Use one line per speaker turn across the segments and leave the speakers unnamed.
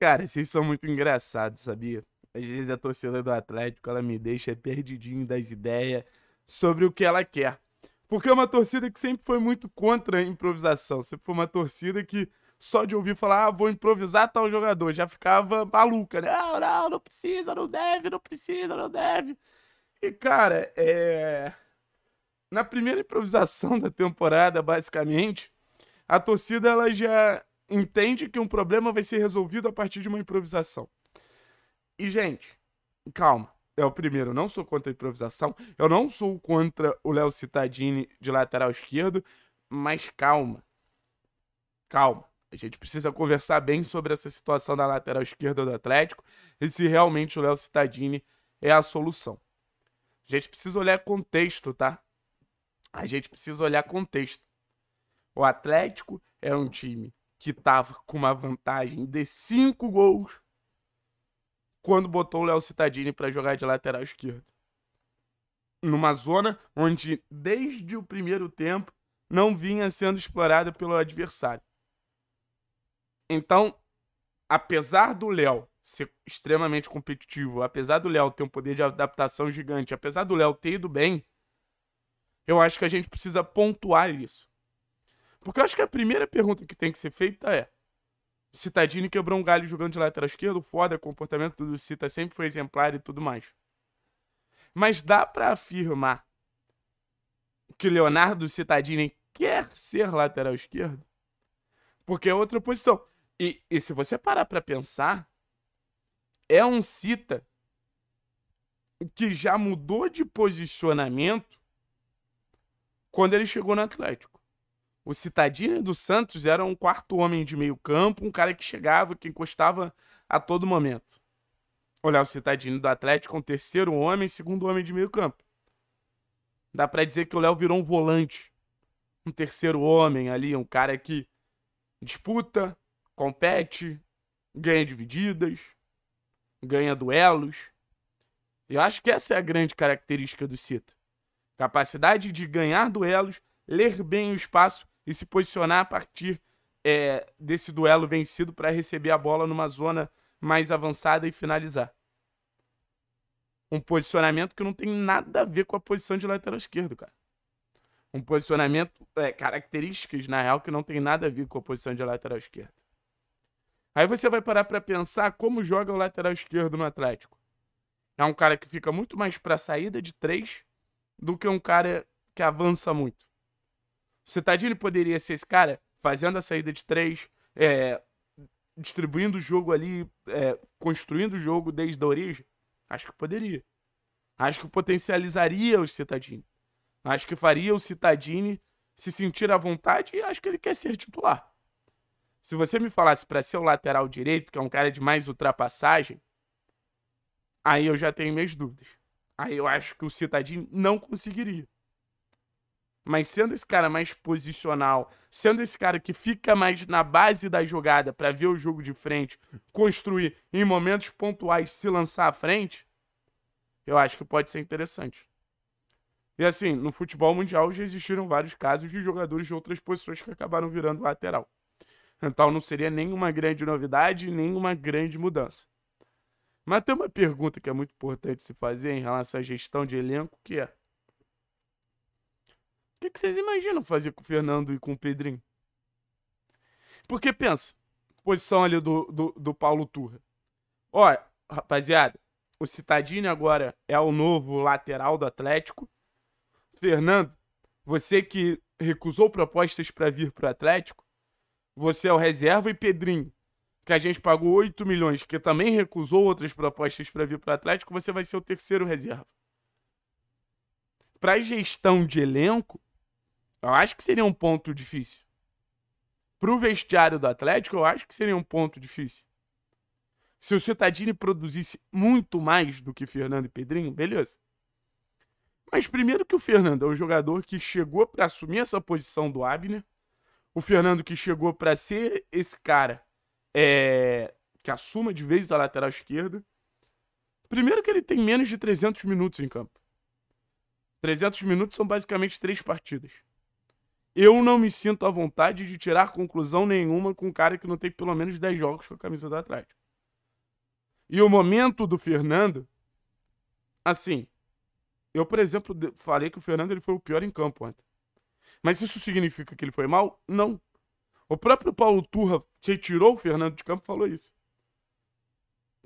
Cara, vocês são muito engraçados, sabia? Às vezes a torcida do Atlético, ela me deixa perdidinho das ideias sobre o que ela quer. Porque é uma torcida que sempre foi muito contra a improvisação. Sempre foi uma torcida que só de ouvir falar, ah, vou improvisar tal jogador, já ficava maluca, né? Não, ah, não, não precisa, não deve, não precisa, não deve. E, cara, é... na primeira improvisação da temporada, basicamente, a torcida ela já entende que um problema vai ser resolvido a partir de uma improvisação. E, gente, calma. É o primeiro, eu não sou contra a improvisação. Eu não sou contra o Léo Cittadini de lateral esquerdo. Mas calma. Calma. A gente precisa conversar bem sobre essa situação da lateral esquerda do Atlético e se realmente o Léo Cittadini é a solução. A gente precisa olhar contexto, tá? A gente precisa olhar contexto. O Atlético é um time que estava com uma vantagem de cinco gols quando botou o Léo Cittadini para jogar de lateral esquerdo. Numa zona onde, desde o primeiro tempo, não vinha sendo explorada pelo adversário. Então, apesar do Léo ser extremamente competitivo, apesar do Léo ter um poder de adaptação gigante, apesar do Léo ter ido bem, eu acho que a gente precisa pontuar isso. Porque eu acho que a primeira pergunta que tem que ser feita é: Citadini quebrou um galho jogando de lateral esquerdo, foda, comportamento do Cita tá, sempre foi exemplar e tudo mais. Mas dá para afirmar que Leonardo Citadini quer ser lateral esquerdo? Porque é outra posição. E, e se você parar para pensar, é um Cita que já mudou de posicionamento quando ele chegou no Atlético. O Citadinho do Santos era um quarto homem de meio campo, um cara que chegava, que encostava a todo momento. Olhar o Citadinho do Atlético, é um terceiro homem, segundo homem de meio campo. Dá para dizer que o Léo virou um volante. Um terceiro homem ali, um cara que disputa, compete, ganha divididas, ganha duelos. Eu acho que essa é a grande característica do Cita. Capacidade de ganhar duelos, ler bem o espaço e se posicionar a partir é, desse duelo vencido para receber a bola numa zona mais avançada e finalizar. Um posicionamento que não tem nada a ver com a posição de lateral esquerdo, cara. Um posicionamento, é, características, na real, que não tem nada a ver com a posição de lateral esquerdo. Aí você vai parar para pensar como joga o lateral esquerdo no Atlético. É um cara que fica muito mais para saída de três do que um cara que avança muito. Citadini poderia ser esse cara fazendo a saída de três, é, distribuindo o jogo ali, é, construindo o jogo desde a origem, acho que poderia. Acho que potencializaria o Citadini. Acho que faria o Citadini se sentir à vontade e acho que ele quer ser titular. Se você me falasse para ser o lateral direito, que é um cara de mais ultrapassagem, aí eu já tenho minhas dúvidas. Aí eu acho que o Citadini não conseguiria. Mas sendo esse cara mais posicional, sendo esse cara que fica mais na base da jogada para ver o jogo de frente, construir em momentos pontuais, se lançar à frente, eu acho que pode ser interessante. E assim, no futebol mundial já existiram vários casos de jogadores de outras posições que acabaram virando lateral. Então não seria nenhuma grande novidade, nenhuma grande mudança. Mas tem uma pergunta que é muito importante se fazer em relação à gestão de elenco, que é que, que vocês imaginam fazer com o Fernando e com o Pedrinho? Porque pensa, posição ali do, do, do Paulo Turra. Ó, rapaziada, o Citadini agora é o novo lateral do Atlético. Fernando, você que recusou propostas para vir para o Atlético, você é o reserva e Pedrinho, que a gente pagou 8 milhões, que também recusou outras propostas para vir para o Atlético, você vai ser o terceiro reserva. Para gestão de elenco, eu acho que seria um ponto difícil. Pro vestiário do Atlético, eu acho que seria um ponto difícil. Se o Cittadini produzisse muito mais do que Fernando e Pedrinho, beleza. Mas primeiro que o Fernando é um jogador que chegou para assumir essa posição do Abner. O Fernando que chegou para ser esse cara é, que assuma de vez a lateral esquerda. Primeiro que ele tem menos de 300 minutos em campo. 300 minutos são basicamente três partidas. Eu não me sinto à vontade de tirar conclusão nenhuma com um cara que não tem pelo menos 10 jogos com a camisa do Atlético. E o momento do Fernando, assim, eu, por exemplo, falei que o Fernando ele foi o pior em campo ontem. Mas isso significa que ele foi mal? Não. O próprio Paulo Turra, que tirou o Fernando de campo, falou isso.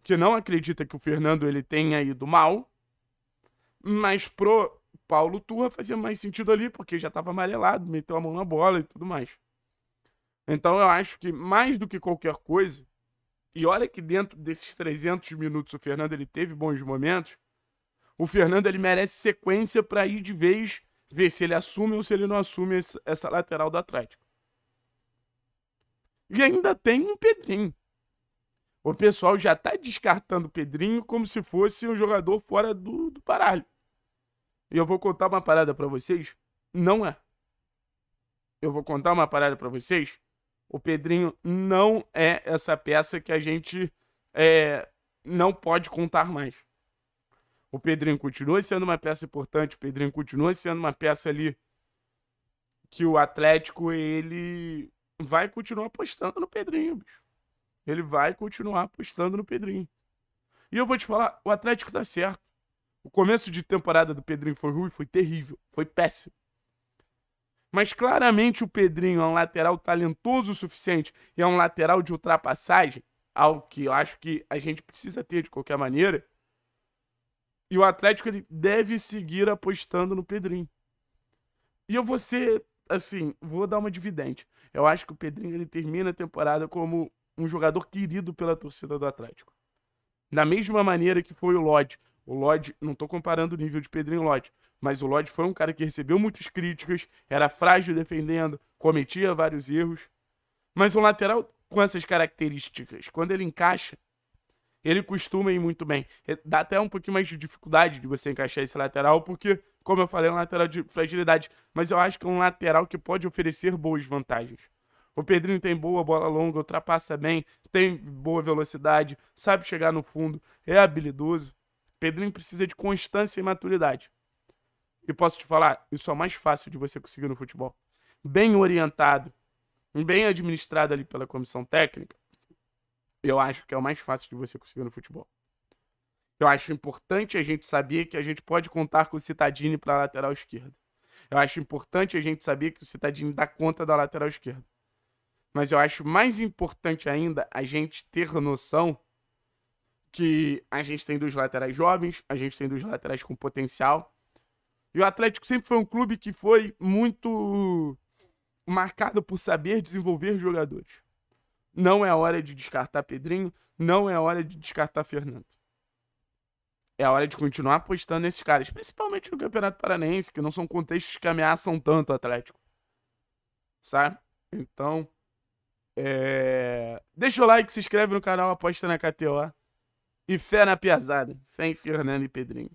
Que não acredita que o Fernando ele tenha ido mal, mas pro Paulo Turra fazia mais sentido ali, porque já estava amarelado, meteu a mão na bola e tudo mais. Então eu acho que mais do que qualquer coisa, e olha que dentro desses 300 minutos o Fernando ele teve bons momentos, o Fernando ele merece sequência para ir de vez ver se ele assume ou se ele não assume essa lateral do Atlético. E ainda tem um Pedrinho. O pessoal já está descartando o Pedrinho como se fosse um jogador fora do, do baralho. E eu vou contar uma parada para vocês, não é. Eu vou contar uma parada para vocês. O Pedrinho não é essa peça que a gente é, não pode contar mais. O Pedrinho continua sendo uma peça importante, o Pedrinho continua sendo uma peça ali que o Atlético ele vai continuar apostando no Pedrinho, bicho. Ele vai continuar apostando no Pedrinho. E eu vou te falar, o Atlético tá certo. O começo de temporada do Pedrinho foi ruim, foi terrível, foi péssimo. Mas claramente o Pedrinho é um lateral talentoso o suficiente e é um lateral de ultrapassagem, algo que eu acho que a gente precisa ter de qualquer maneira. E o Atlético ele deve seguir apostando no Pedrinho. E eu vou ser, assim, vou dar uma dividente. Eu acho que o Pedrinho ele termina a temporada como um jogador querido pela torcida do Atlético. Da mesma maneira que foi o Lodge. O Lloyd, não estou comparando o nível de Pedrinho Lloyd, mas o Lloyd foi um cara que recebeu muitas críticas, era frágil defendendo, cometia vários erros. Mas um lateral com essas características, quando ele encaixa, ele costuma ir muito bem. É, dá até um pouquinho mais de dificuldade de você encaixar esse lateral, porque, como eu falei, é um lateral de fragilidade. Mas eu acho que é um lateral que pode oferecer boas vantagens. O Pedrinho tem boa bola longa, ultrapassa bem, tem boa velocidade, sabe chegar no fundo, é habilidoso. Pedrinho precisa de constância e maturidade. E posso te falar, isso é mais fácil de você conseguir no futebol. Bem orientado, bem administrado ali pela comissão técnica, eu acho que é o mais fácil de você conseguir no futebol. Eu acho importante a gente saber que a gente pode contar com o Citadini para a lateral esquerda. Eu acho importante a gente saber que o Citadini dá conta da lateral esquerda. Mas eu acho mais importante ainda a gente ter noção que a gente tem dois laterais jovens, a gente tem dois laterais com potencial. E o Atlético sempre foi um clube que foi muito marcado por saber desenvolver jogadores. Não é hora de descartar Pedrinho, não é hora de descartar Fernando. É hora de continuar apostando nesses caras, principalmente no Campeonato Paranaense, que não são contextos que ameaçam tanto o Atlético. Sabe? Então, é... deixa o like, se inscreve no canal, aposta na KTO. E fé na piazada. Fé em Fernando e Pedrinho.